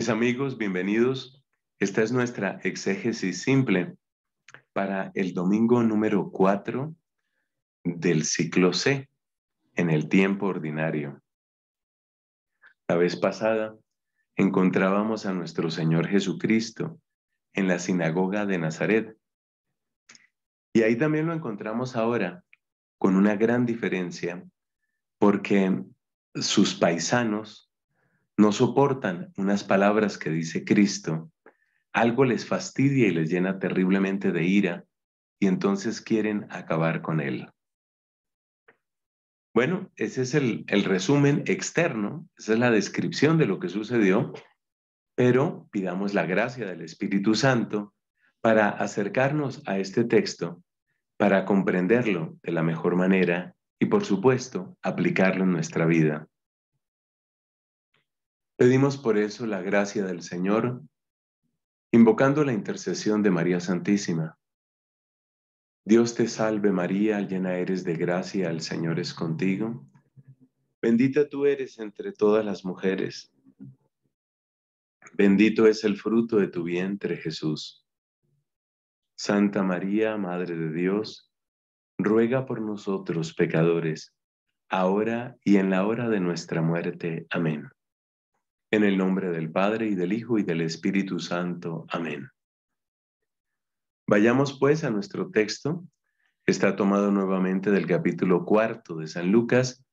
Mis amigos, bienvenidos. Esta es nuestra exégesis simple para el domingo número 4 del ciclo C en el tiempo ordinario. La vez pasada encontrábamos a nuestro Señor Jesucristo en la sinagoga de Nazaret. Y ahí también lo encontramos ahora con una gran diferencia porque sus paisanos no soportan unas palabras que dice Cristo, algo les fastidia y les llena terriblemente de ira y entonces quieren acabar con él. Bueno, ese es el, resumen externo, esa es la descripción de lo que sucedió, pero pidamos la gracia del Espíritu Santo para acercarnos a este texto, para comprenderlo de la mejor manera y, por supuesto, aplicarlo en nuestra vida. Pedimos por eso la gracia del Señor, invocando la intercesión de María Santísima. Dios te salve María, llena eres de gracia, el Señor es contigo. Bendita tú eres entre todas las mujeres. Bendito es el fruto de tu vientre, Jesús. Santa María, Madre de Dios, ruega por nosotros pecadores, ahora y en la hora de nuestra muerte. Amén. En el nombre del Padre y del Hijo y del Espíritu Santo. Amén. Vayamos pues a nuestro texto. Está tomado nuevamente del capítulo cuarto de San Lucas.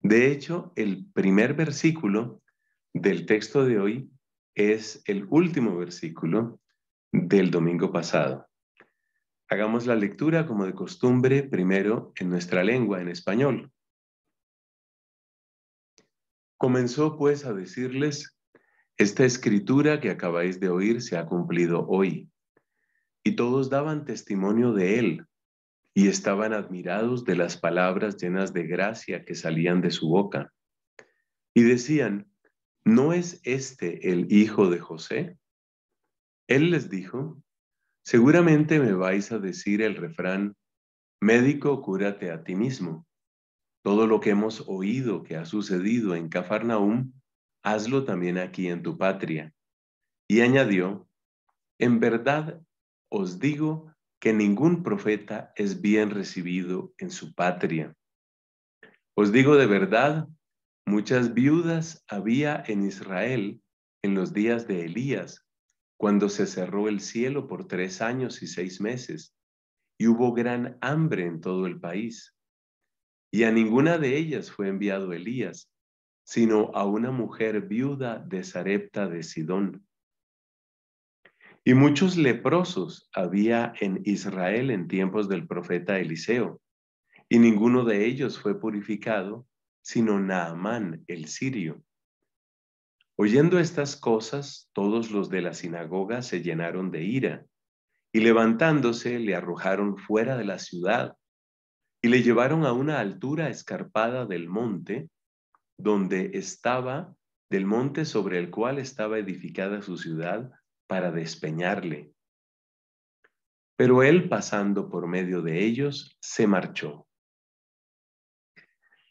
De hecho, el primer versículo del texto de hoy es el último versículo del domingo pasado. Hagamos la lectura como de costumbre primero en nuestra lengua, en español. Comenzó pues a decirles, esta escritura que acabáis de oír se ha cumplido hoy. Y todos daban testimonio de él y estaban admirados de las palabras llenas de gracia que salían de su boca. Y decían, ¿no es este el hijo de José? Él les dijo, seguramente me vais a decir el refrán, médico, cúrate a ti mismo. Todo lo que hemos oído que ha sucedido en Cafarnaum, hazlo también aquí en tu patria. Y añadió, en verdad os digo que ningún profeta es bien recibido en su patria. Os digo de verdad, muchas viudas había en Israel en los días de Elías, cuando se cerró el cielo por tres años y seis meses, y hubo gran hambre en todo el país. Y a ninguna de ellas fue enviado Elías, sino a una mujer viuda de Sarepta de Sidón. Y muchos leprosos había en Israel en tiempos del profeta Eliseo, y ninguno de ellos fue purificado, sino Naamán el sirio. Oyendo estas cosas, todos los de la sinagoga se llenaron de ira, y levantándose le arrojaron fuera de la ciudad y le llevaron a una altura escarpada del monte, donde estaba, del monte sobre el cual estaba edificada su ciudad, para despeñarle. Pero él, pasando por medio de ellos, se marchó.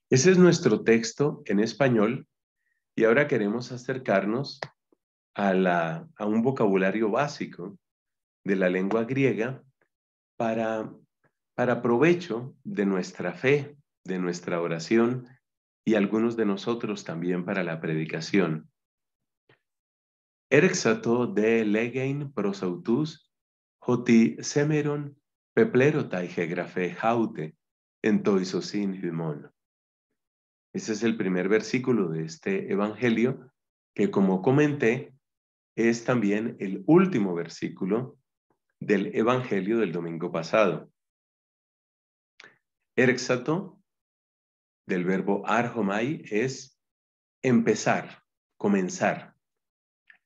Ese es nuestro texto en español y ahora queremos acercarnos a, a un vocabulario básico de la lengua griega para para provecho de nuestra fe, de nuestra oración y algunos de nosotros también para la predicación. de legein prosautus hoti semeron haute entoisosin humon. Ese es el primer versículo de este evangelio que como comenté es también el último versículo del evangelio del domingo pasado. Erexato, del verbo arjomai es empezar, comenzar.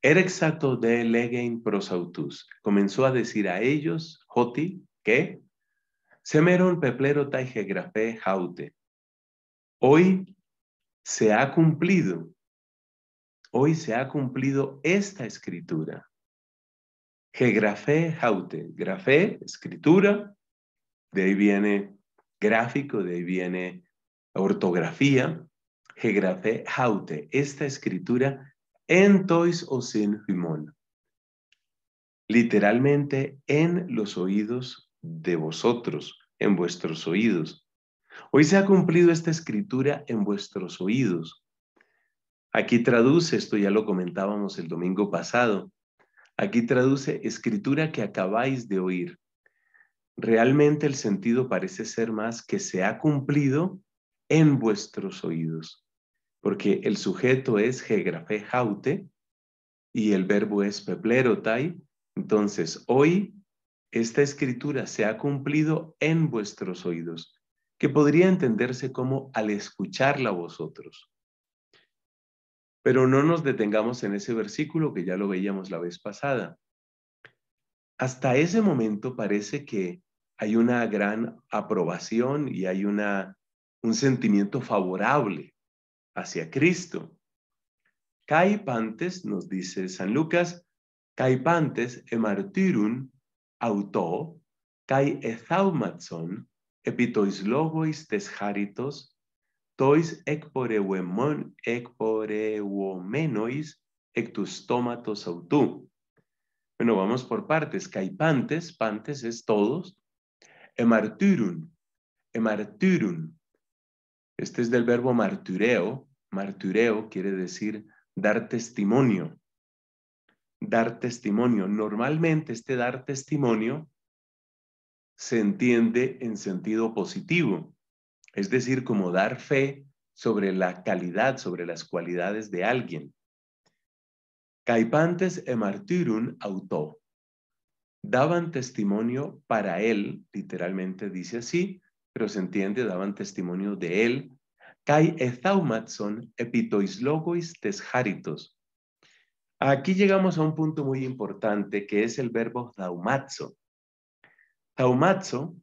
Erexato de legein prosautus. Comenzó a decir a ellos, Joti, que Semeron peplero tai gegrafe jaute. Hoy se ha cumplido. Hoy se ha cumplido esta escritura. Gegrafe jaute. Grafe, escritura. De ahí viene gráfico, de ahí viene ortografía, gegrafé, haute, esta escritura en tois o sin Literalmente en los oídos de vosotros, en vuestros oídos. Hoy se ha cumplido esta escritura en vuestros oídos. Aquí traduce, esto ya lo comentábamos el domingo pasado, aquí traduce escritura que acabáis de oír realmente el sentido parece ser más que se ha cumplido en vuestros oídos, porque el sujeto es gegrafé jaute y el verbo es peplerotai. Entonces, hoy esta escritura se ha cumplido en vuestros oídos, que podría entenderse como al escucharla vosotros. Pero no nos detengamos en ese versículo que ya lo veíamos la vez pasada. Hasta ese momento parece que hay una gran aprobación y hay una, un sentimiento favorable hacia Cristo. Caipantes, nos dice San Lucas, Caipantes e martirun auto, kai epitois logois tes tois ecporeuemon, ectus tomatos autú. Bueno, vamos por partes. Caipantes, pantes es todos, Emartirun, emartirun, Este es del verbo martureo. Martureo quiere decir dar testimonio. Dar testimonio. Normalmente este dar testimonio se entiende en sentido positivo, es decir, como dar fe sobre la calidad, sobre las cualidades de alguien. Caipantes emartirun autó daban testimonio para él, literalmente dice así, pero se entiende, daban testimonio de él, kai ethaumatson epitoislogois Aquí llegamos a un punto muy importante que es el verbo daumatzo. Daumatzo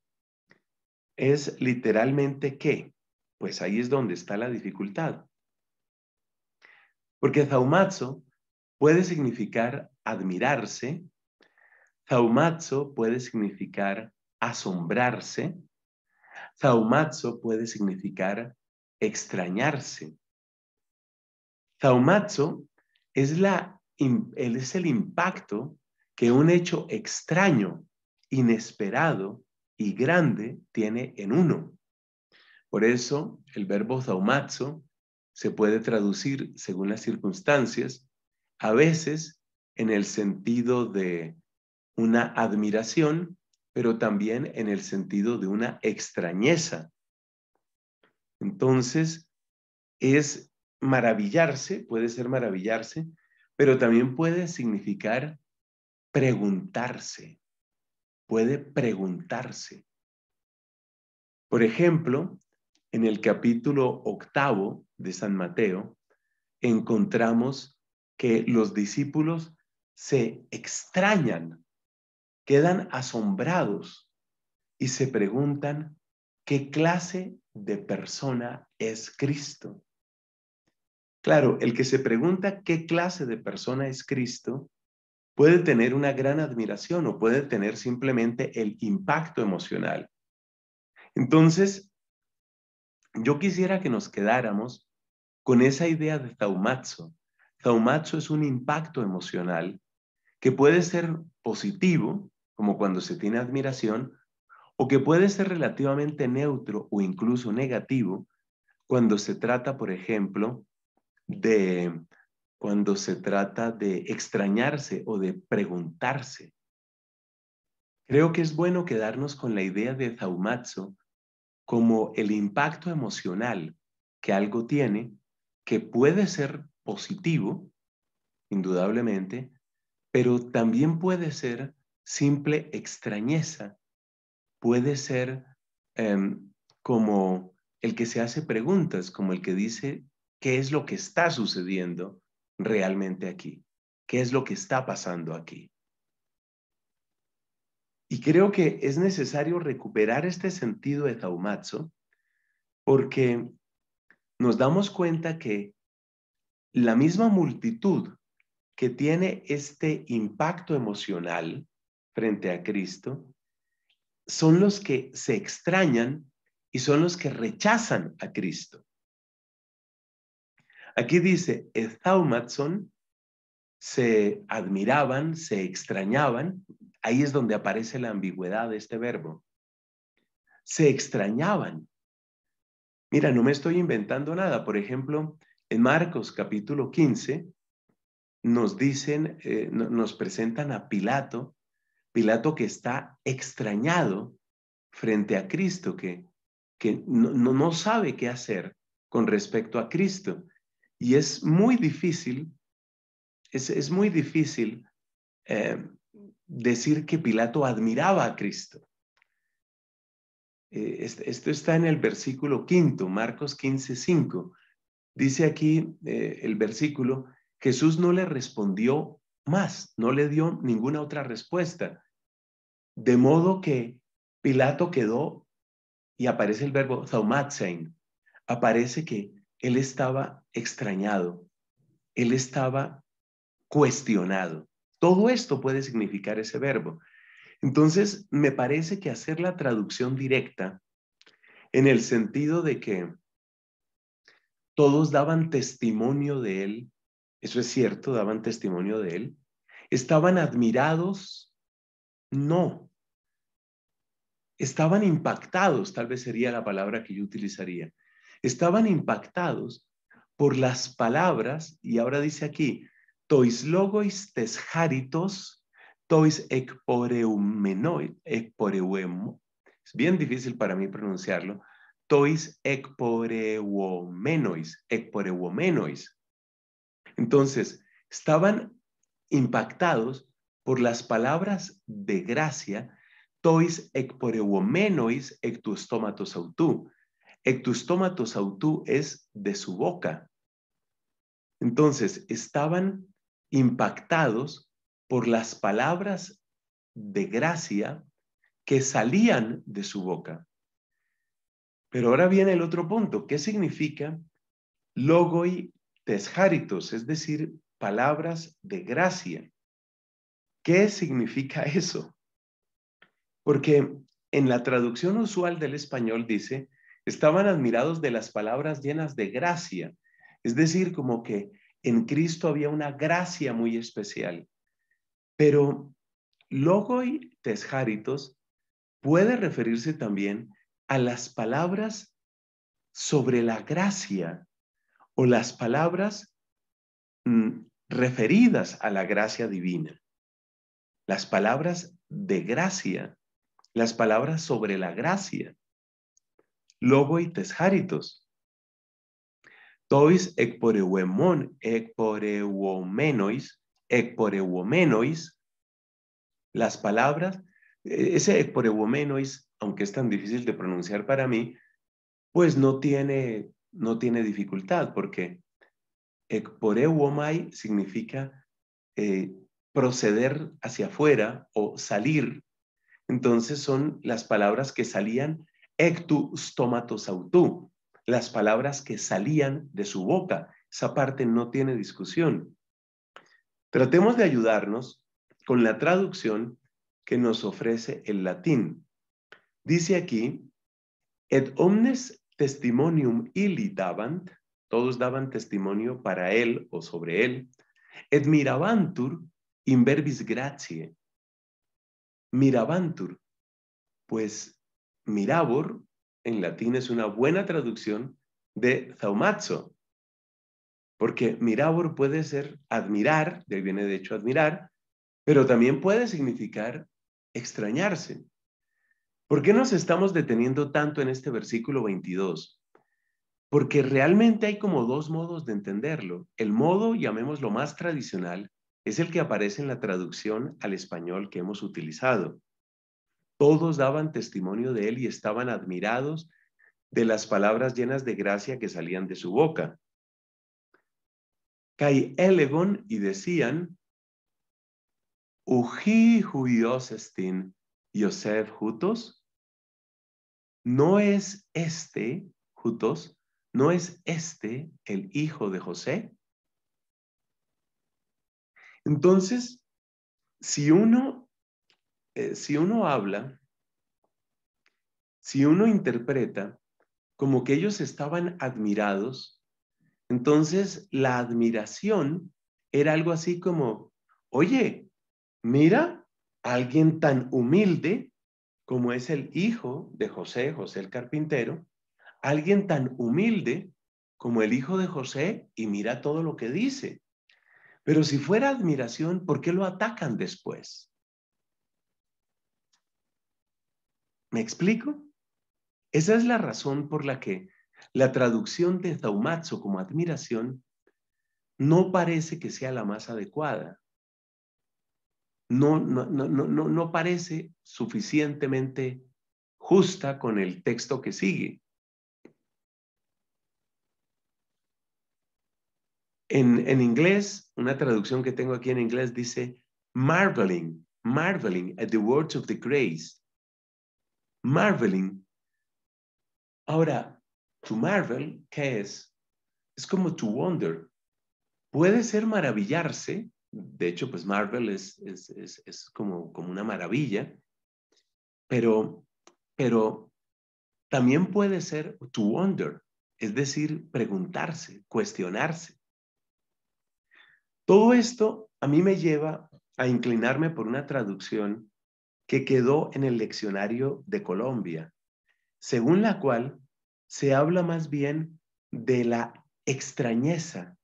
es literalmente qué? Pues ahí es donde está la dificultad. Porque daumatzo puede significar admirarse, Zaumatzo puede significar asombrarse. Zaumatzo puede significar extrañarse. Zaumatzo es, la, es el impacto que un hecho extraño, inesperado y grande tiene en uno. Por eso el verbo zaumazo se puede traducir según las circunstancias, a veces en el sentido de una admiración, pero también en el sentido de una extrañeza. Entonces, es maravillarse, puede ser maravillarse, pero también puede significar preguntarse, puede preguntarse. Por ejemplo, en el capítulo octavo de San Mateo, encontramos que los discípulos se extrañan quedan asombrados y se preguntan qué clase de persona es Cristo. Claro, el que se pregunta qué clase de persona es Cristo puede tener una gran admiración o puede tener simplemente el impacto emocional. Entonces, yo quisiera que nos quedáramos con esa idea de taumazo. Taumazo es un impacto emocional que puede ser positivo como cuando se tiene admiración, o que puede ser relativamente neutro o incluso negativo cuando se trata, por ejemplo, de cuando se trata de extrañarse o de preguntarse. Creo que es bueno quedarnos con la idea de Zaumatsu como el impacto emocional que algo tiene, que puede ser positivo, indudablemente, pero también puede ser simple extrañeza puede ser em, como el que se hace preguntas, como el que dice, ¿qué es lo que está sucediendo realmente aquí? ¿Qué es lo que está pasando aquí? Y creo que es necesario recuperar este sentido de taumazo porque nos damos cuenta que la misma multitud que tiene este impacto emocional frente a Cristo son los que se extrañan y son los que rechazan a Cristo. Aquí dice, se admiraban, se extrañaban, ahí es donde aparece la ambigüedad de este verbo, se extrañaban. Mira, no me estoy inventando nada. Por ejemplo, en Marcos capítulo 15 nos dicen, eh, nos presentan a Pilato Pilato que está extrañado frente a Cristo, que, que no, sabe qué hacer con respecto a Cristo. Y es muy difícil, es, muy difícil eh, decir que Pilato admiraba a Cristo. Eh, esto está en el versículo quinto, Marcos 15, 5. Dice aquí eh, el versículo, Jesús no le respondió más, no le dio ninguna otra respuesta. De modo que Pilato quedó y aparece el verbo Thaumatzein, Aparece que él estaba extrañado, él estaba cuestionado. Todo esto puede significar ese verbo. Entonces, me parece que hacer la traducción directa en el sentido de que todos daban testimonio de él eso es cierto, daban testimonio de él. ¿Estaban admirados? No. Estaban impactados, tal vez sería la palabra que yo utilizaría. Estaban impactados por las palabras, y ahora dice aquí, tois logois tesjaritos, tois exporeumenoi, ecporeuemo. Es bien difícil para mí pronunciarlo. Tois Ek ecporeuomenois, entonces, estaban impactados por las palabras de gracia, tois tou ec tu estómatos autú. autú es de su boca. Entonces, estaban impactados por las palabras de gracia que salían de su boca. Pero ahora viene el otro punto. ¿Qué significa logoi tesjaritos, es decir, palabras de gracia. ¿Qué significa eso? Porque en la traducción usual del español dice, estaban admirados de las palabras llenas de gracia, es decir, como que en Cristo había una gracia muy especial. Pero logoi tesjaritos puede referirse también a las palabras sobre la gracia o las palabras mm, referidas a la gracia divina, las palabras de gracia, las palabras sobre la gracia, logo y tesjaritos. Tois ecporeuemon, ecporeuomenois, las palabras, e, ese ecporeuomenois, aunque es tan difícil de pronunciar para mí, pues no tiene no tiene dificultad porque ekpore womai significa eh, proceder hacia afuera o salir. Entonces son las palabras que salían tu stomatos autu, las palabras que salían de su boca. Esa parte no tiene discusión. Tratemos de ayudarnos con la traducción que nos ofrece el latín. Dice aquí, et omnes testimonium illi davant, todos daban testimonio para él o sobre él, et mirabantur in verbis gratie. Mirabantur, pues mirabor en latín es una buena traducción de zaumazzo, porque mirabor puede ser admirar, de ahí viene de hecho admirar, pero también puede significar extrañarse. ¿Por qué nos estamos deteniendo tanto en este versículo 22? Porque realmente hay como dos modos de entenderlo. El modo, llamémoslo más tradicional, es el que aparece en la traducción al español que hemos utilizado. Todos daban testimonio de él y estaban admirados de las palabras llenas de gracia que salían de su boca. Caí Elegon y decían, Uji estin, Yosef Jutos, ¿no es este, Jutos, no es este el hijo de José? Entonces, si uno, eh, si uno habla, si uno interpreta como que ellos estaban admirados, entonces la admiración era algo así como, oye, mira, alguien tan humilde como es el hijo de José, José el carpintero, alguien tan humilde como el hijo de José y mira todo lo que dice. Pero si fuera admiración, ¿por qué lo atacan después? ¿Me explico? Esa es la razón por la que la traducción de Zaumatzo como admiración no parece que sea la más adecuada no, parece suficientemente justa con el texto que sigue. En, en inglés, una traducción que tengo aquí en inglés dice marveling, marveling at the words of the grace. Marveling. Ahora, to marvel, ¿qué es? Es como to wonder. Puede ser maravillarse de hecho, pues Marvel es, como, una maravilla, pero, también puede ser to wonder, es decir, preguntarse, cuestionarse. Todo esto a mí me lleva a inclinarme por una traducción que quedó en el leccionario de Colombia, según la cual se habla más bien de la extrañeza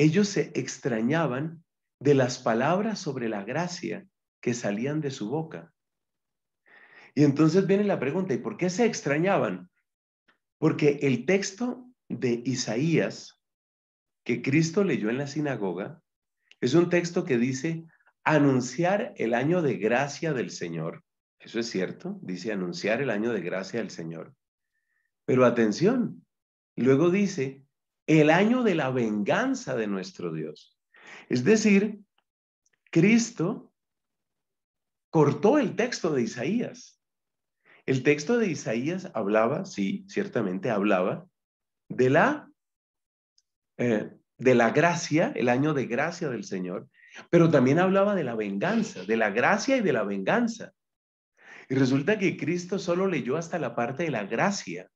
ellos se extrañaban de las palabras sobre la gracia que salían de su boca. Y entonces viene la pregunta, ¿y por qué se extrañaban? Porque el texto de Isaías que Cristo leyó en la sinagoga es un texto que dice, anunciar el año de gracia del Señor. Eso es cierto, dice anunciar el año de gracia del Señor. Pero atención, luego dice, el año de la venganza de nuestro Dios. Es decir, Cristo cortó el texto de Isaías. El texto de Isaías hablaba, sí, ciertamente hablaba, de la, eh, de la gracia, el año de gracia del Señor, pero también hablaba de la venganza, de la gracia y de la venganza. Y resulta que Cristo solo leyó hasta la parte de la gracia.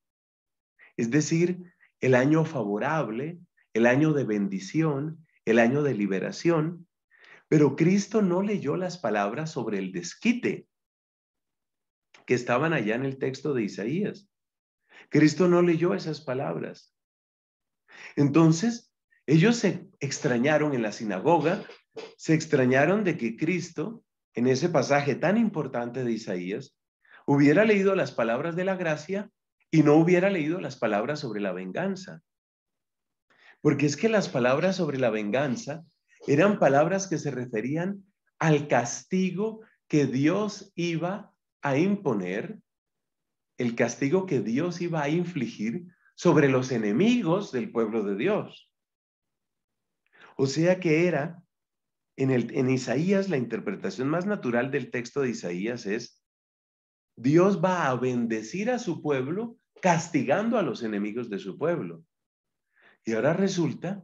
Es decir, el año favorable, el año de bendición, el año de liberación, pero Cristo no leyó las palabras sobre el desquite que estaban allá en el texto de Isaías. Cristo no leyó esas palabras. Entonces, ellos se extrañaron en la sinagoga, se extrañaron de que Cristo, en ese pasaje tan importante de Isaías, hubiera leído las palabras de la gracia y no hubiera leído las palabras sobre la venganza. Porque es que las palabras sobre la venganza eran palabras que se referían al castigo que Dios iba a imponer, el castigo que Dios iba a infligir sobre los enemigos del pueblo de Dios. O sea que era, en, en Isaías, la interpretación más natural del texto de Isaías es, Dios va a bendecir a su pueblo castigando a los enemigos de su pueblo. Y ahora resulta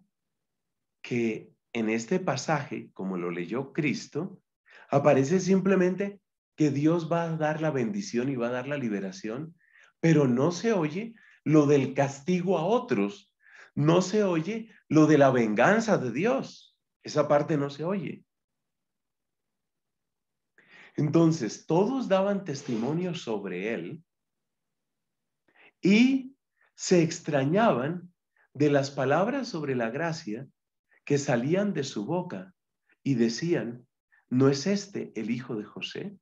que en este pasaje, como lo leyó Cristo, aparece simplemente que Dios va a dar la bendición y va a dar la liberación, pero no se oye lo del castigo a otros, no se oye lo de la venganza de Dios, esa parte no se oye. Entonces, todos daban testimonio sobre él, y se extrañaban de las palabras sobre la gracia que salían de su boca y decían, ¿no es este el hijo de José?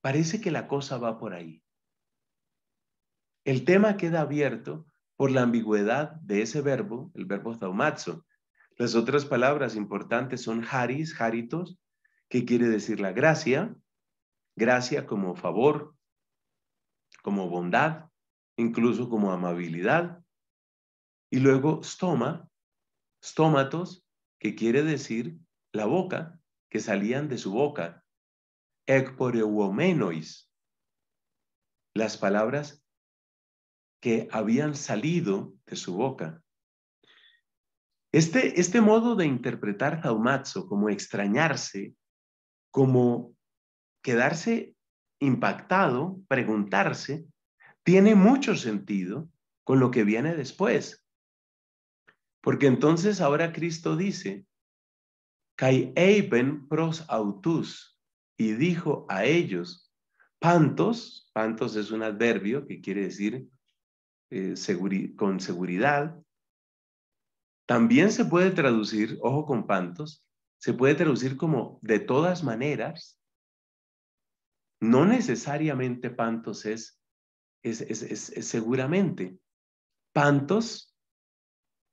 Parece que la cosa va por ahí. El tema queda abierto por la ambigüedad de ese verbo, el verbo zaumazo. Las otras palabras importantes son haris, haritos, que quiere decir la gracia, gracia como favor, como bondad, incluso como amabilidad. Y luego stoma, stómatos, que quiere decir la boca, que salían de su boca. Ekporeuomenois, las palabras que habían salido de su boca. Este, este modo de interpretar haumatso, como extrañarse, como quedarse impactado, preguntarse, tiene mucho sentido con lo que viene después. Porque entonces ahora Cristo dice, Kai pros autus, y dijo a ellos, pantos, pantos es un adverbio que quiere decir eh, con seguridad, también se puede traducir, ojo con pantos, se puede traducir como de todas maneras, no necesariamente pantos es, es, es, seguramente. Pantos,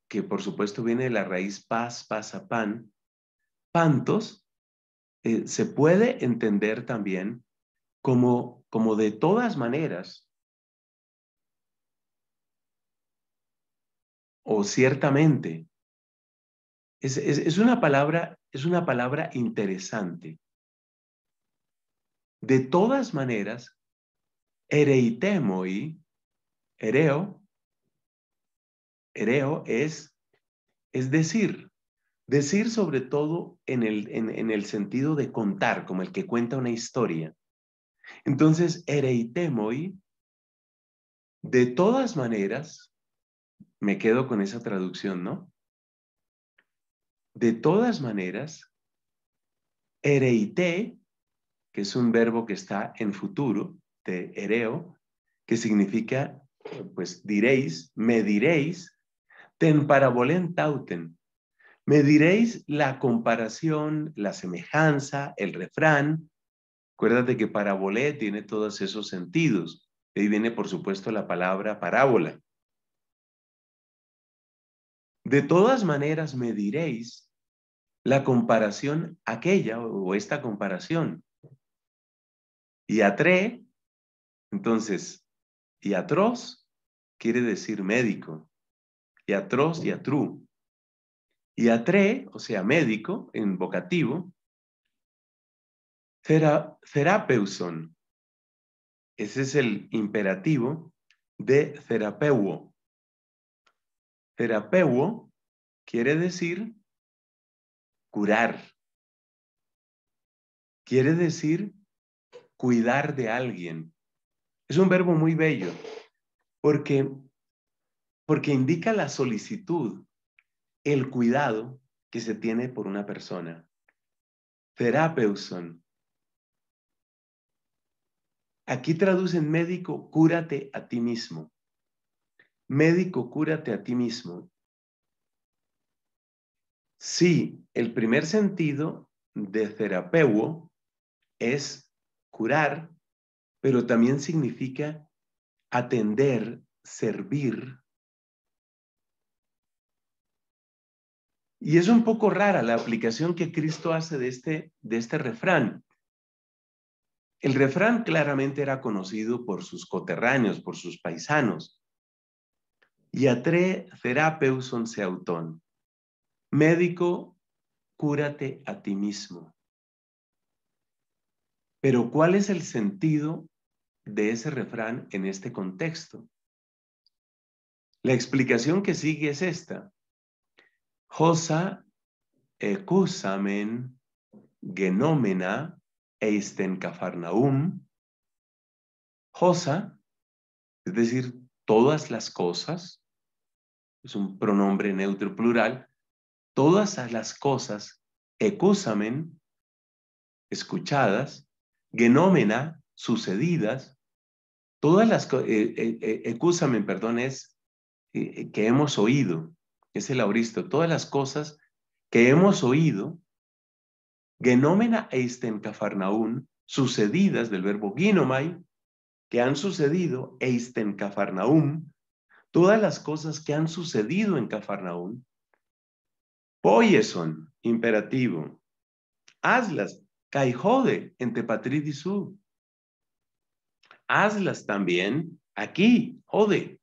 que por supuesto viene de la raíz paz, pasa pan, pantos eh, se puede entender también como, como de todas maneras, o ciertamente. Es, es, una palabra, es una palabra interesante. De todas maneras, ereitemoi, ereo, ereo es, es decir, decir sobre todo en el, sentido de contar, como el que cuenta una historia. Entonces, ereitemoi, de todas maneras, me quedo con esa traducción, ¿no? De todas maneras, ereité que es un verbo que está en futuro, de ereo, que significa, pues diréis, me diréis, ten parabolén tauten. Me diréis la comparación, la semejanza, el refrán. Acuérdate que parabolé tiene todos esos sentidos. De ahí viene, por supuesto, la palabra parábola. De todas maneras, me diréis la comparación aquella o esta comparación. Iatré, entonces, iatros quiere decir médico. Iatros, Y Iatré, o sea, médico, en vocativo. therapeuson, ese es el imperativo de terapeuo. Terapeuo quiere decir curar. Quiere decir cuidar de alguien. Es un verbo muy bello porque, porque indica la solicitud, el cuidado que se tiene por una persona. Terapeuson. Aquí traducen médico, cúrate a ti mismo. Médico, cúrate a ti mismo. Sí, el primer sentido de terapeuo es curar, pero también significa atender, servir. Y es un poco rara la aplicación que Cristo hace de este, este refrán. El refrán claramente era conocido por sus coterráneos, por sus paisanos. Y Yatre therapeuson seauton, Médico, cúrate a ti mismo. Pero ¿cuál es el sentido de ese refrán en este contexto? La explicación que sigue es esta. Josa ecusamen Genómena eisten cafarnaum. Josa, es decir, todas las cosas, es un pronombre neutro plural, todas las cosas ecusamen, escuchadas, genómena sucedidas, todas las cosas eh, eh, eh, perdón, es que hemos oído, es el auristo, todas las cosas que hemos oído, genómena eisten cafarnaún, sucedidas del verbo ginomai, que han sucedido eisten cafarnaún, todas las cosas que han sucedido en Cafarnaún. Poieson, imperativo. Hazlas, jode en Sud. Hazlas también aquí, jode.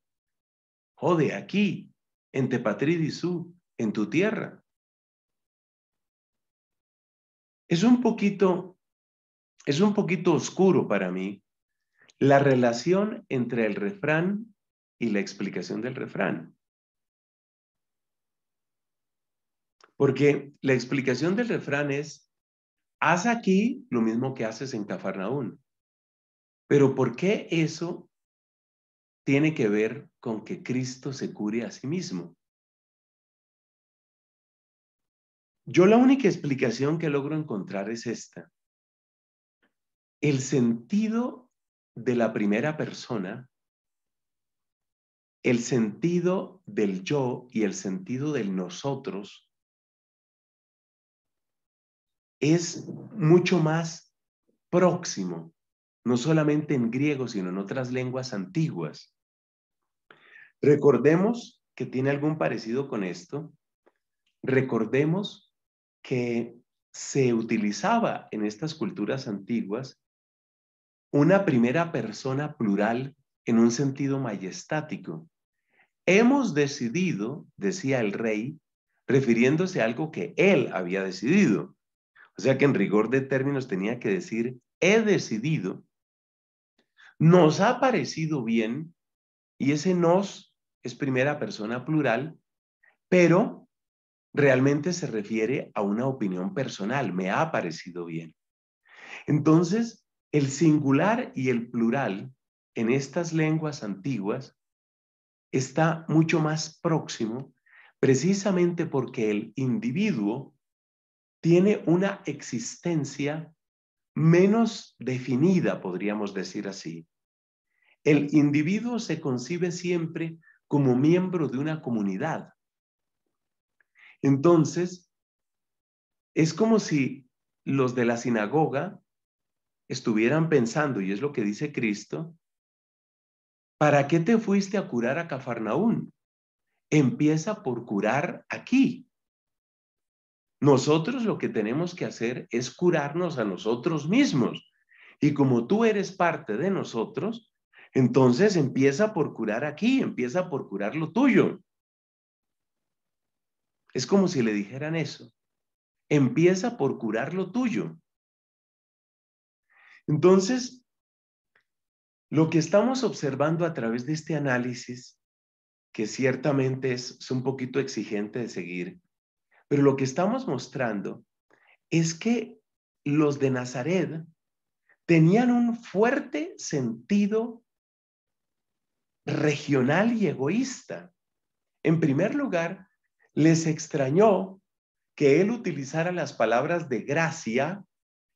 Jode aquí, en Tepatridisú, en tu tierra. Es un poquito, es un poquito oscuro para mí la relación entre el refrán y la explicación del refrán. Porque la explicación del refrán es haz aquí lo mismo que haces en Cafarnaún. Pero ¿por qué eso tiene que ver con que Cristo se cure a sí mismo? Yo la única explicación que logro encontrar es esta. El sentido de la primera persona, el sentido del yo y el sentido del nosotros es mucho más próximo, no solamente en griego, sino en otras lenguas antiguas. Recordemos que tiene algún parecido con esto. Recordemos que se utilizaba en estas culturas antiguas una primera persona plural en un sentido majestático. Hemos decidido, decía el rey, refiriéndose a algo que él había decidido. O sea que en rigor de términos tenía que decir, he decidido, nos ha parecido bien, y ese nos es primera persona plural, pero realmente se refiere a una opinión personal, me ha parecido bien. Entonces, el singular y el plural en estas lenguas antiguas está mucho más próximo precisamente porque el individuo tiene una existencia menos definida, podríamos decir así. El individuo se concibe siempre como miembro de una comunidad. Entonces, es como si los de la sinagoga estuvieran pensando, y es lo que dice Cristo, ¿para qué te fuiste a curar a Cafarnaún? Empieza por curar aquí. Nosotros lo que tenemos que hacer es curarnos a nosotros mismos. Y como tú eres parte de nosotros, entonces empieza por curar aquí, empieza por curar lo tuyo. Es como si le dijeran eso. Empieza por curar lo tuyo. Entonces, lo que estamos observando a través de este análisis, que ciertamente es, un poquito exigente de seguir, pero lo que estamos mostrando es que los de Nazaret tenían un fuerte sentido regional y egoísta. En primer lugar, les extrañó que él utilizara las palabras de gracia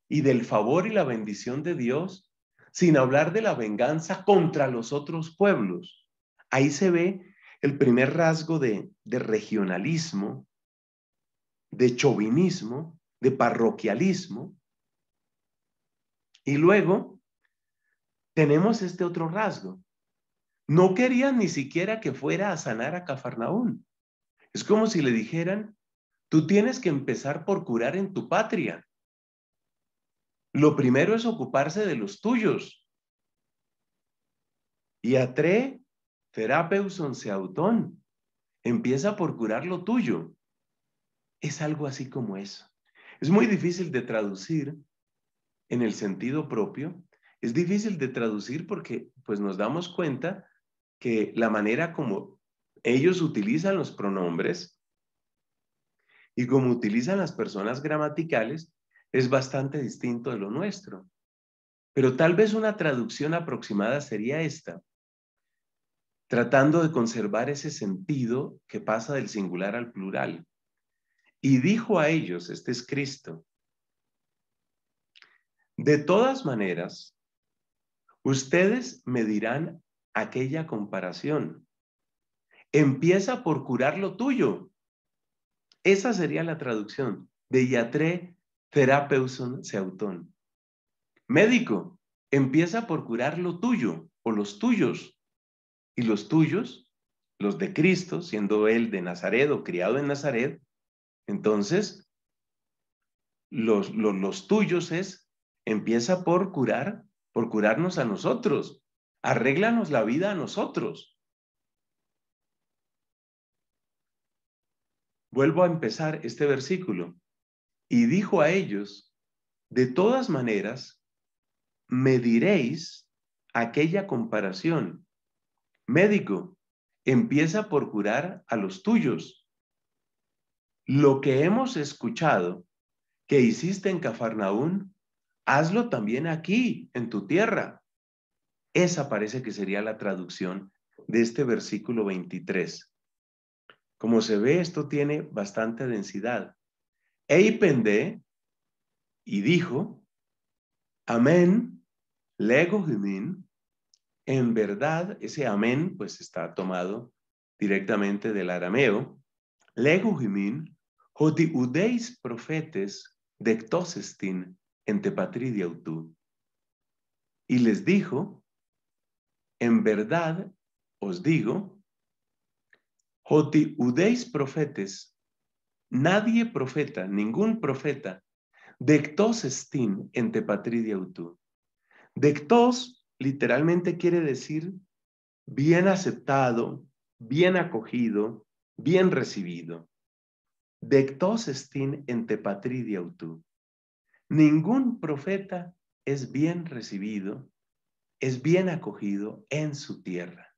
y del favor y la bendición de Dios sin hablar de la venganza contra los otros pueblos. Ahí se ve el primer rasgo de, de regionalismo de chauvinismo, de parroquialismo. Y luego tenemos este otro rasgo. No querían ni siquiera que fuera a sanar a Cafarnaún. Es como si le dijeran, tú tienes que empezar por curar en tu patria. Lo primero es ocuparse de los tuyos. Y atre, terapeus onceautón, empieza por curar lo tuyo es algo así como eso. Es muy difícil de traducir en el sentido propio, es difícil de traducir porque pues nos damos cuenta que la manera como ellos utilizan los pronombres y como utilizan las personas gramaticales es bastante distinto de lo nuestro. Pero tal vez una traducción aproximada sería esta, tratando de conservar ese sentido que pasa del singular al plural. Y dijo a ellos, este es Cristo, de todas maneras, ustedes me dirán aquella comparación. Empieza por curar lo tuyo. Esa sería la traducción de Yatré Therapeuson Seutón. Médico, empieza por curar lo tuyo o los tuyos. Y los tuyos, los de Cristo, siendo él de Nazaret o criado en Nazaret, entonces, los, tuyos es, empieza por curar, por curarnos a nosotros. Arréglanos la vida a nosotros. Vuelvo a empezar este versículo. Y dijo a ellos, de todas maneras, me diréis aquella comparación. Médico, empieza por curar a los tuyos lo que hemos escuchado que hiciste en Cafarnaún, hazlo también aquí, en tu tierra. Esa parece que sería la traducción de este versículo 23. Como se ve, esto tiene bastante densidad. Eipende y dijo, amén, lego En verdad, ese amén pues está tomado directamente del arameo Λέγω ότι ουδέις προφέτες δεκτός εστίν Y les dijo, en verdad os digo, joti udeis profetes, nadie profeta, ningún profeta, Dectos estin en Tepatri Dectos literalmente quiere decir bien aceptado, bien acogido, bien recibido. Dectos estin en patri Ningún profeta es bien recibido, es bien acogido en su tierra,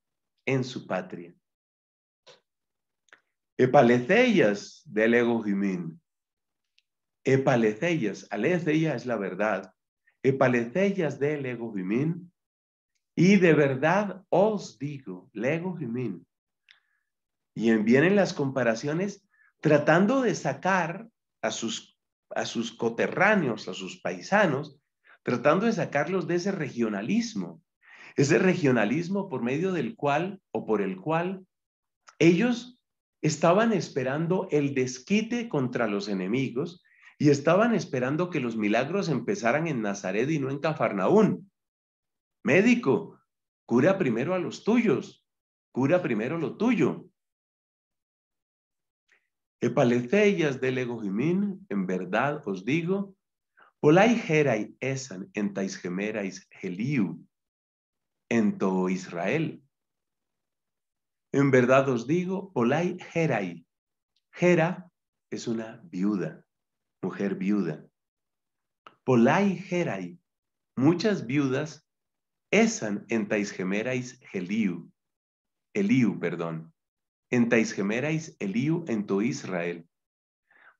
en su patria. Epaleceyas del ego jimín. de ella es la verdad. Epalecellas de ego jimín. Y de verdad os digo, lego jimín, y vienen las comparaciones tratando de sacar a sus, a sus coterráneos, a sus paisanos, tratando de sacarlos de ese regionalismo, ese regionalismo por medio del cual o por el cual ellos estaban esperando el desquite contra los enemigos y estaban esperando que los milagros empezaran en Nazaret y no en Cafarnaún. Médico, cura primero a los tuyos, cura primero lo tuyo del en verdad os digo, polai gerai esan en tais gemerais en todo Israel. En verdad os digo, polai gerai. Gera es una viuda, mujer viuda. Polai gerai, Muchas viudas esan en tais gemerais Eliu, perdón, en en tu Israel.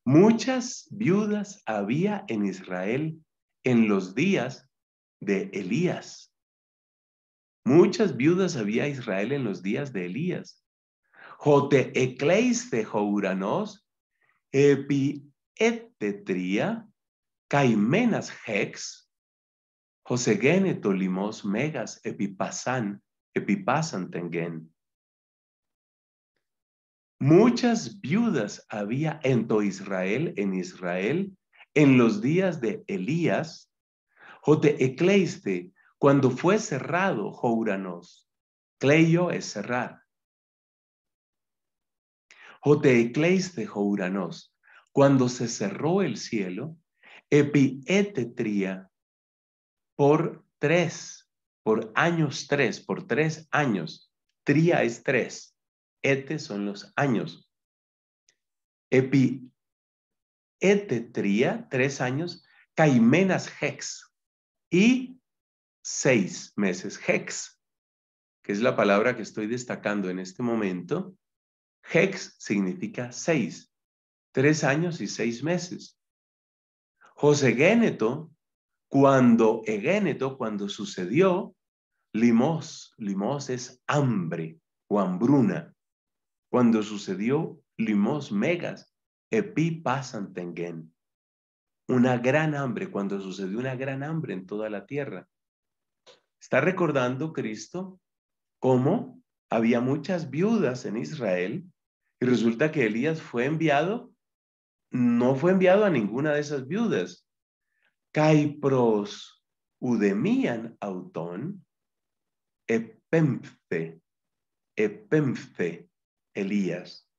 Muchas viudas había en Israel en los días de Elías. Muchas viudas había Israel en los días de Elías. Jote ecleiste jouranos, epi etetria, caimenas hex, josegene tolimos megas epipasan, epipasan tengen. Muchas viudas había en Israel, en Israel, en los días de Elías, jote ecleiste, cuando fue cerrado Jouranos. Cleyo es cerrar. Jote ecleiste Jouranos, cuando se cerró el cielo, etetría por tres, por años tres, por tres años. Tría es tres. Ete son los años. Epi, ete tres años. Caimenas hex. Y seis meses hex, que es la palabra que estoy destacando en este momento. Hex significa seis. Tres años y seis meses. Géneto, cuando egéneto, cuando sucedió, limos, limos es hambre o hambruna cuando sucedió limos megas, epi Una gran hambre, cuando sucedió una gran hambre en toda la tierra. Está recordando Cristo cómo había muchas viudas en Israel y resulta que Elías fue enviado, no fue enviado a ninguna de esas viudas. Caipros udemian autón epempte, epempte, Elías.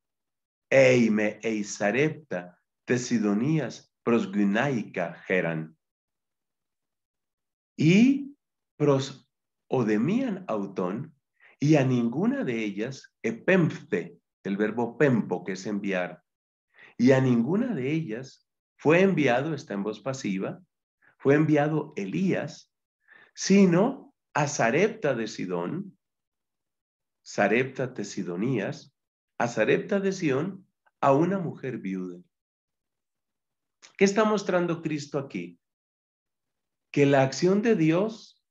Eime eisarepta tesidonías prosgunaica geran. Y pros autón, y a ninguna de ellas epempte, el verbo pempo, que es enviar, y a ninguna de ellas fue enviado, está en voz pasiva, fue enviado Elías, sino a Sarepta de Sidón, Sarepta de a Zarepta de Sión, a una mujer viuda. ¿Qué está mostrando Cristo aquí? Que la acción de Dios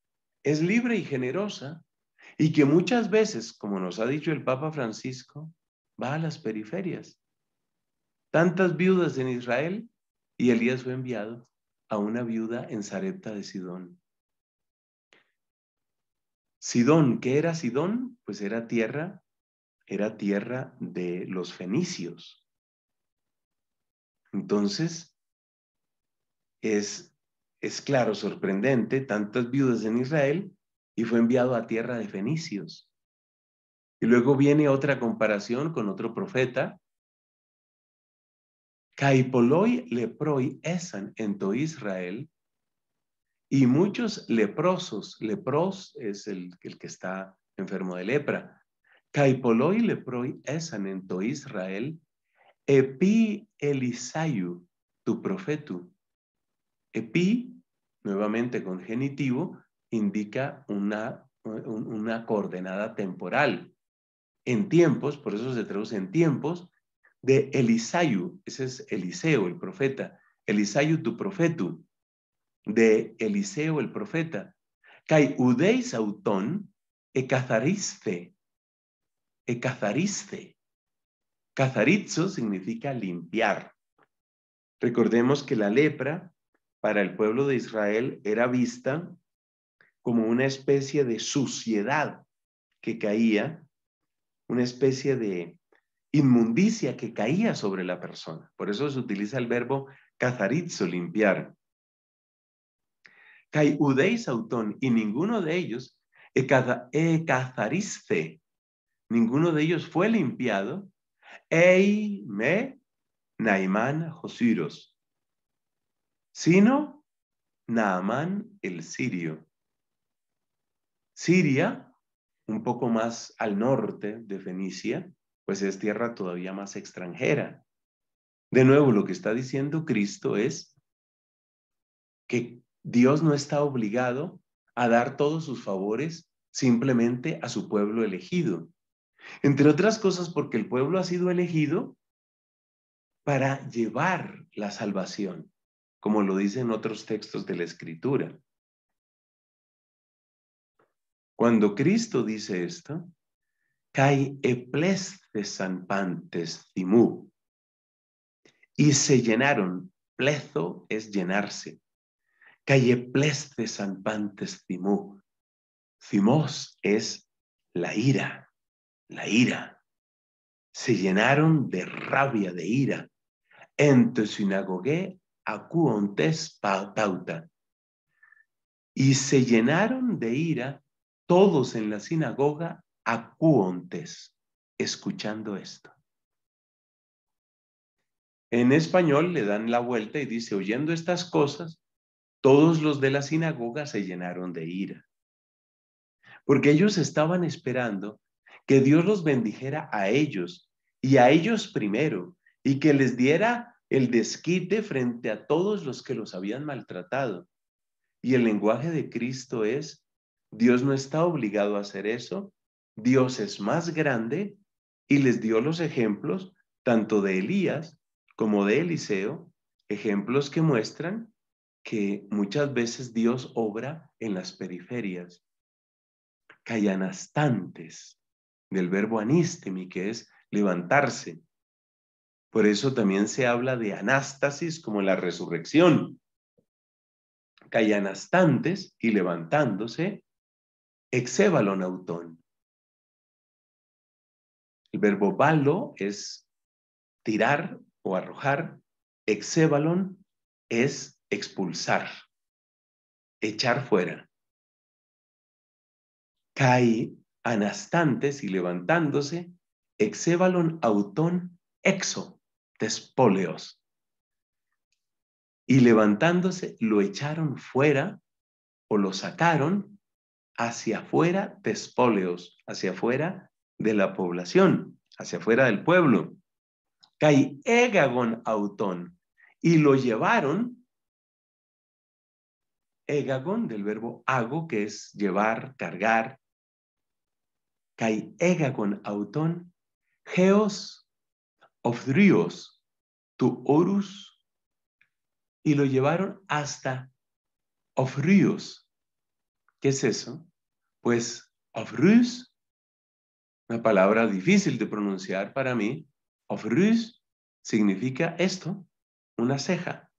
es libre y generosa y que muchas veces, como nos ha dicho el Papa Francisco, va a las periferias. Tantas viudas en Israel y Elías fue enviado a una viuda en Zarepta de Sidón. Sidón, ¿qué era Sidón? Pues era tierra era tierra de los fenicios. Entonces, es, claro, sorprendente, tantas viudas en Israel y fue enviado a tierra de fenicios. Y luego viene otra comparación con otro profeta. Caipoloi leproi esan en Israel y muchos leprosos, lepros es el que está enfermo de lepra, Caipoloi leproi esan en to Israel, epi Elisayu, tu profetu. Epi, nuevamente con genitivo, indica una, una coordenada temporal. En tiempos, por eso se traduce en tiempos, de Elisayu, ese es Eliseo, el profeta, Elisayu tu profetu, de Eliseo el profeta, kai udeis auton e cazariste, Ecazariste. cazarizo significa limpiar. Recordemos que la lepra para el pueblo de Israel era vista como una especie de suciedad que caía, una especie de inmundicia que caía sobre la persona. Por eso se utiliza el verbo cazaritzo, limpiar. Caiudeis autón, y ninguno de ellos e, e ninguno de ellos fue limpiado. Ei me Naimán Josiros, sino Naamán el sirio. Siria, un poco más al norte de Fenicia, pues es tierra todavía más extranjera. De nuevo, lo que está diciendo Cristo es que Dios no está obligado a dar todos sus favores simplemente a su pueblo elegido. Entre otras cosas porque el pueblo ha sido elegido para llevar la salvación, como lo dicen otros textos de la Escritura. Cuando Cristo dice esto, y se llenaron. Plezo es llenarse. Calle de sampantes timú. Cimos es la ira la ira. Se llenaron de rabia, de ira. En tu sinagogue acuontes pauta. Y se llenaron de ira todos en la sinagoga acuontes, escuchando esto. En español le dan la vuelta y dice, oyendo estas cosas, todos los de la sinagoga se llenaron de ira. Porque ellos estaban esperando que Dios los bendijera a ellos y a ellos primero, y que les diera el desquite frente a todos los que los habían maltratado. Y el lenguaje de Cristo es, Dios no está obligado a hacer eso, Dios es más grande y les dio los ejemplos tanto de Elías como de Eliseo, ejemplos que muestran que muchas veces Dios obra en las periferias, callanastantes, del verbo anistemi, que es levantarse. Por eso también se habla de anástasis como la resurrección. Cayanastantes y levantándose, exébalon autón. El verbo balo es tirar o arrojar, exébalon es expulsar, echar fuera. Kai anastantes y levantándose, exébalon autón exo tespoleos. Y levantándose lo echaron fuera o lo sacaron hacia afuera tespoleos, hacia afuera de la población, hacia afuera del pueblo. Cai egagon autón y lo llevaron egagon del verbo hago, que es llevar, cargar, kai con autón, geos of ríos tu orus, y lo llevaron hasta of ¿Qué es eso? Pues of una palabra difícil de pronunciar para mí, of significa esto, una ceja.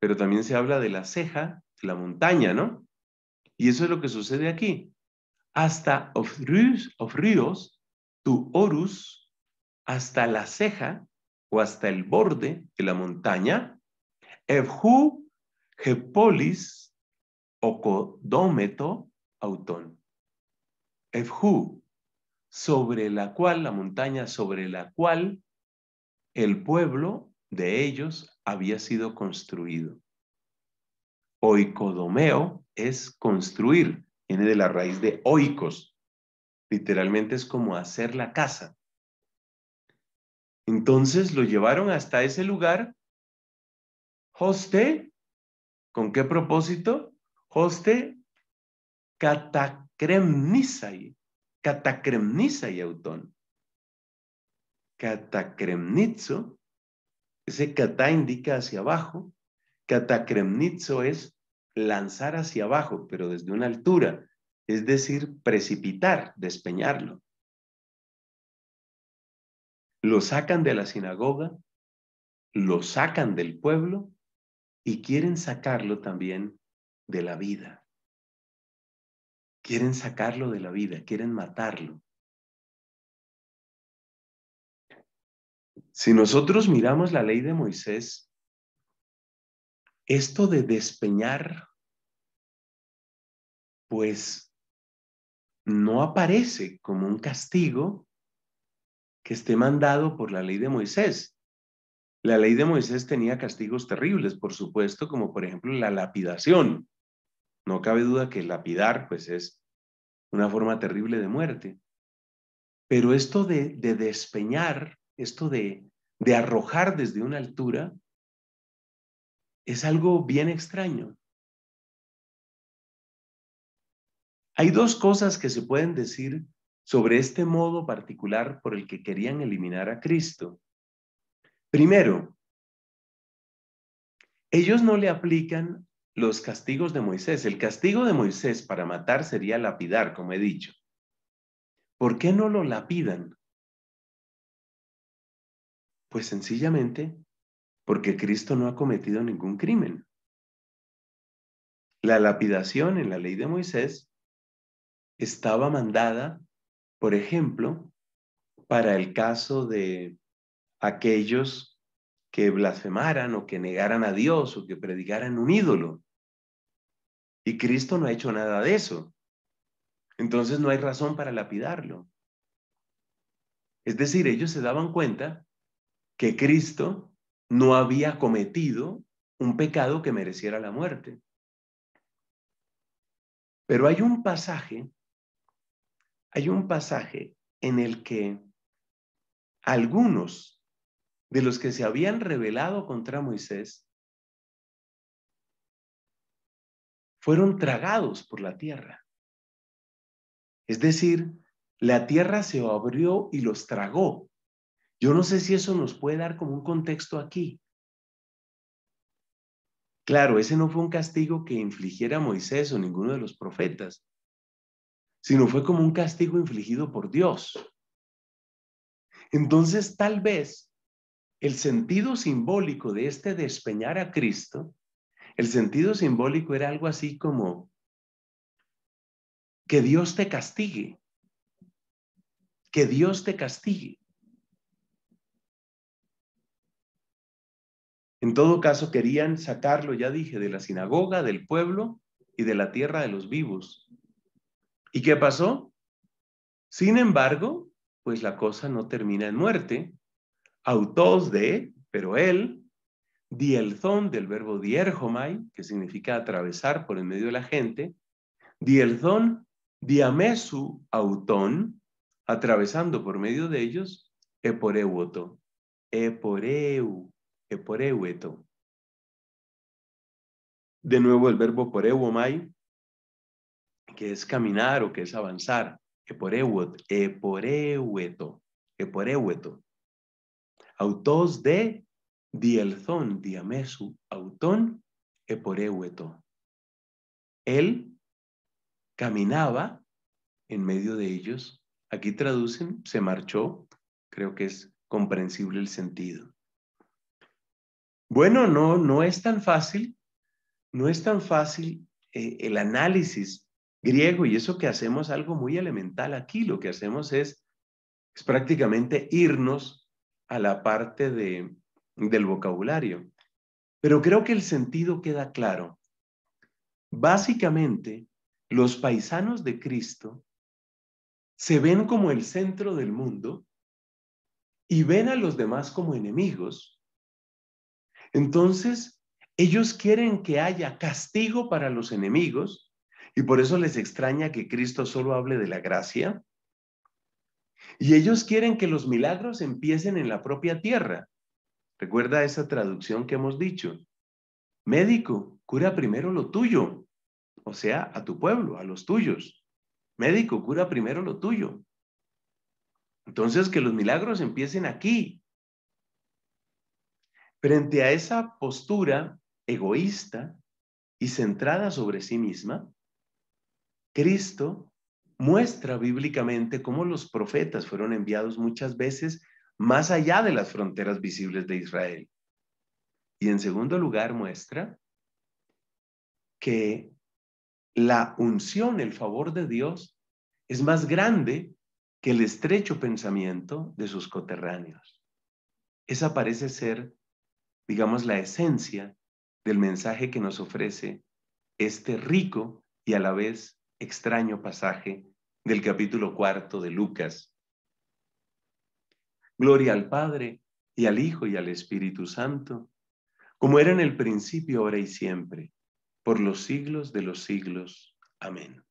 Pero también se habla de la ceja, la montaña, ¿no? Y eso es lo que sucede aquí hasta ríos, tu orus, hasta la ceja o hasta el borde de la montaña, Evju gepolis ocodómeto autón. Evhu, sobre la cual, la montaña sobre la cual el pueblo de ellos había sido construido. Oicodomeo es construir, viene de la raíz de oikos. Literalmente es como hacer la casa. Entonces lo llevaron hasta ese lugar. Hoste, ¿con qué propósito? Hoste Katakremnisai. Katakremnisai autón. Katakremnizo. ese kata indica hacia abajo, Katakremnizo es lanzar hacia abajo, pero desde una altura, es decir, precipitar, despeñarlo. Lo sacan de la sinagoga, lo sacan del pueblo y quieren sacarlo también de la vida. Quieren sacarlo de la vida, quieren matarlo. Si nosotros miramos la ley de Moisés, esto de despeñar, pues no aparece como un castigo que esté mandado por la ley de Moisés. La ley de Moisés tenía castigos terribles, por supuesto, como por ejemplo la lapidación. No cabe duda que lapidar, pues es una forma terrible de muerte. Pero esto de, despeñar, esto de arrojar desde una altura, es algo bien extraño. Hay dos cosas que se pueden decir sobre este modo particular por el que querían eliminar a Cristo. Primero, ellos no le aplican los castigos de Moisés. El castigo de Moisés para matar sería lapidar, como he dicho. ¿Por qué no lo lapidan? Pues sencillamente porque Cristo no ha cometido ningún crimen. La lapidación en la ley de Moisés estaba mandada, por ejemplo, para el caso de aquellos que blasfemaran o que negaran a Dios o que predicaran un ídolo. Y Cristo no ha hecho nada de eso. Entonces no hay razón para lapidarlo. Es decir, ellos se daban cuenta que Cristo no había cometido un pecado que mereciera la muerte. Pero hay un pasaje, hay un pasaje en el que algunos de los que se habían rebelado contra Moisés fueron tragados por la tierra. Es decir, la tierra se abrió y los tragó. Yo no sé si eso nos puede dar como un contexto aquí. Claro, ese no fue un castigo que infligiera Moisés o ninguno de los profetas, sino fue como un castigo infligido por Dios. Entonces, tal vez el sentido simbólico de este despeñar a Cristo, el sentido simbólico era algo así como que Dios te castigue, que Dios te castigue. En todo caso, querían sacarlo, ya dije, de la sinagoga, del pueblo y de la tierra de los vivos. ¿Y qué pasó? Sin embargo, pues la cosa no termina en muerte. Autos de, pero él, dielzón del verbo dierjomai, que significa atravesar por en medio de la gente, dielzón diamesu autón, atravesando por medio de ellos, e eporeuoto, eporeu, eporeueto. De nuevo el verbo mai, que es caminar o que es avanzar. Eporeuot, por poreueto. Autos de dielzón, diamesu, autón, eporeueto. Él caminaba en medio de ellos. Aquí traducen, se marchó. Creo que es comprensible el sentido. Bueno, no, no es tan fácil, no es tan fácil eh, el análisis griego y eso que hacemos algo muy elemental aquí, lo que hacemos es, es prácticamente irnos a la parte del vocabulario. Pero creo que el sentido queda claro. Básicamente, los paisanos de Cristo se ven como el centro del mundo y ven a los demás como enemigos entonces, ellos quieren que haya castigo para los enemigos y por eso les extraña que Cristo solo hable de la gracia. Y ellos quieren que los milagros empiecen en la propia tierra. Recuerda esa traducción que hemos dicho. Médico, cura primero lo tuyo, o sea, a tu pueblo, a los tuyos. Médico, cura primero lo tuyo. Entonces, que los milagros empiecen aquí, Frente a esa postura egoísta y centrada sobre sí misma, Cristo muestra bíblicamente cómo los profetas fueron enviados muchas veces más allá de las fronteras visibles de Israel. Y en segundo lugar muestra que la unción, el favor de Dios, es más grande que el estrecho pensamiento de sus coterráneos. Esa parece ser digamos, la esencia del mensaje que nos ofrece este rico y a la vez extraño pasaje del capítulo cuarto de Lucas. Gloria al Padre y al Hijo y al Espíritu Santo, como era en el principio, ahora y siempre, por los siglos de los siglos. Amén.